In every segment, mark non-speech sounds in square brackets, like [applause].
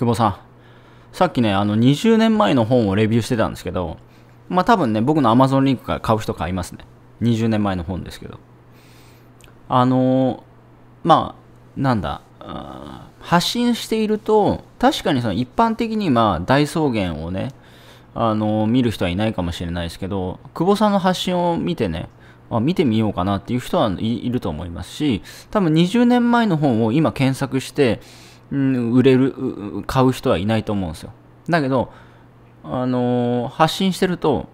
久保さん。さっきね、あの、20年前の本をレビューしてたんですけど、まあ多分ね、僕の Amazon リンクから買う人買いますね。20年前の本ですけど。あのまあ、なんだ、発信していると、確かにその一般的にまあ大草原をね、あの見る人はいないかもしれないですけど、久保さんの発信を見てね、あ見てみようかなっていう人はいると思いますし、多分20年前の本を今検索して、うん、売れる、買う人はいないと思うんですよ。だけど、あのー、発信してると、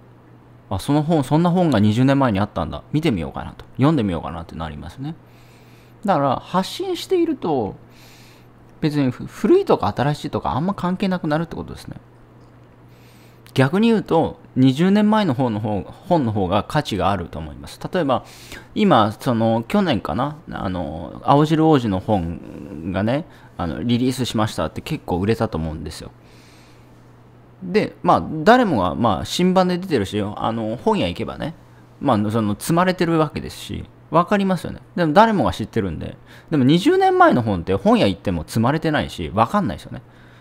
あ、その本、そんな本が20年前にあったんだ。見てみようかなと。読んでみようかなってなりますね。だから、発信していると、別に古いとか新しいとかあんま関係なくなるってことですね。逆に言うと、20年前の方の方本の方が価値があると思います。例えば、今、その去年かな、あの青汁王子の本がねあの、リリースしましたって結構売れたと思うんですよ。で、まあ、誰もが、まあ、新版で出てるし、あの本屋行けばね、まあ、その積まれてるわけですし、分かりますよね。でも誰もが知ってるんで、でも20年前の本って本屋行っても積まれてないし、わかんないですよね。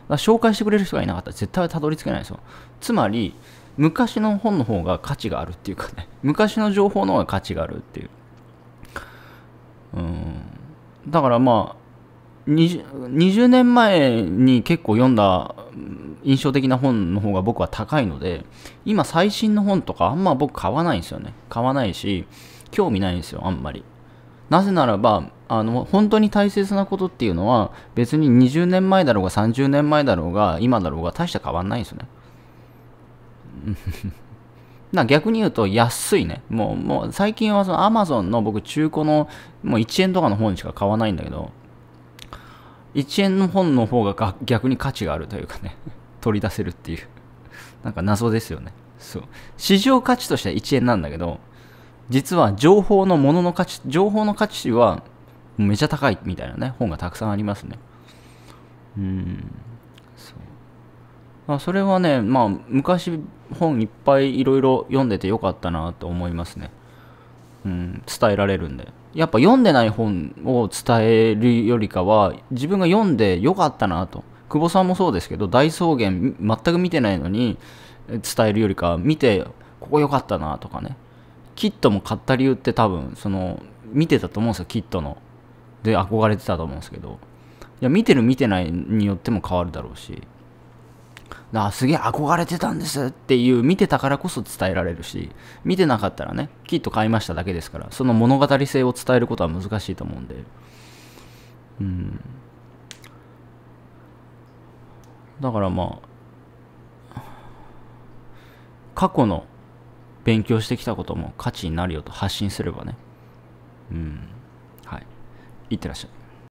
紹介してくれる人がいなかったら絶対たどり着けないですよ。つまり、昔の本の方が価値があるっていうかね昔の情報の方が価値があるっていううんだからまあ 20, 20年前に結構読んだ印象的な本の方が僕は高いので今最新の本とかあんま僕買わないんですよね買わないし興味ないんですよあんまりなぜならばあの本当に大切なことっていうのは別に20年前だろうが30年前だろうが今だろうが大した変わんないんですよね [laughs] な逆に言うと安いね。もう、もう最近はその Amazon の僕中古のもう1円とかの本しか買わないんだけど、1円の本の方が逆に価値があるというかね、[laughs] 取り出せるっていう。なんか謎ですよね。そう。市場価値としては1円なんだけど、実は情報のものの価値、情報の価値はめちゃ高いみたいなね、本がたくさんありますね。うん。そう。あそれはね、まあ、昔本いっぱいいろいろ読んでてよかったなと思いますね。うん、伝えられるんで。やっぱ読んでない本を伝えるよりかは、自分が読んでよかったなと。久保さんもそうですけど、大草原全く見てないのに伝えるよりか、見て、ここ良かったなとかね。キットも買った理由って多分、その、見てたと思うんですよ、キットの。で、憧れてたと思うんですけど。いや、見てる見てないによっても変わるだろうし。あすげえ憧れてたんですっていう見てたからこそ伝えられるし見てなかったらねきっと買いましただけですからその物語性を伝えることは難しいと思うんでうんだからまあ過去の勉強してきたことも価値になるよと発信すればねうんはいいってらっしゃい